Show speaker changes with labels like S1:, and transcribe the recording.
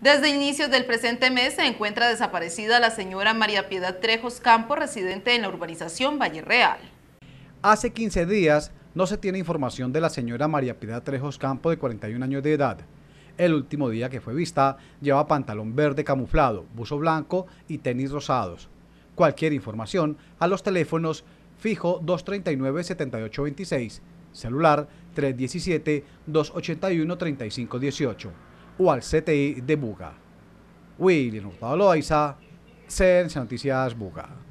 S1: Desde inicios del presente mes se encuentra desaparecida la señora María Piedad Trejos Campo, residente en la urbanización Valle Real.
S2: Hace 15 días no se tiene información de la señora María Piedad Trejos Campo, de 41 años de edad. El último día que fue vista lleva pantalón verde camuflado, buzo blanco y tenis rosados. Cualquier información a los teléfonos fijo 239-7826, celular 317-281-3518 o al CTI de Buga. Willy Hurtado Loaiza, Ciencia Noticias Buga.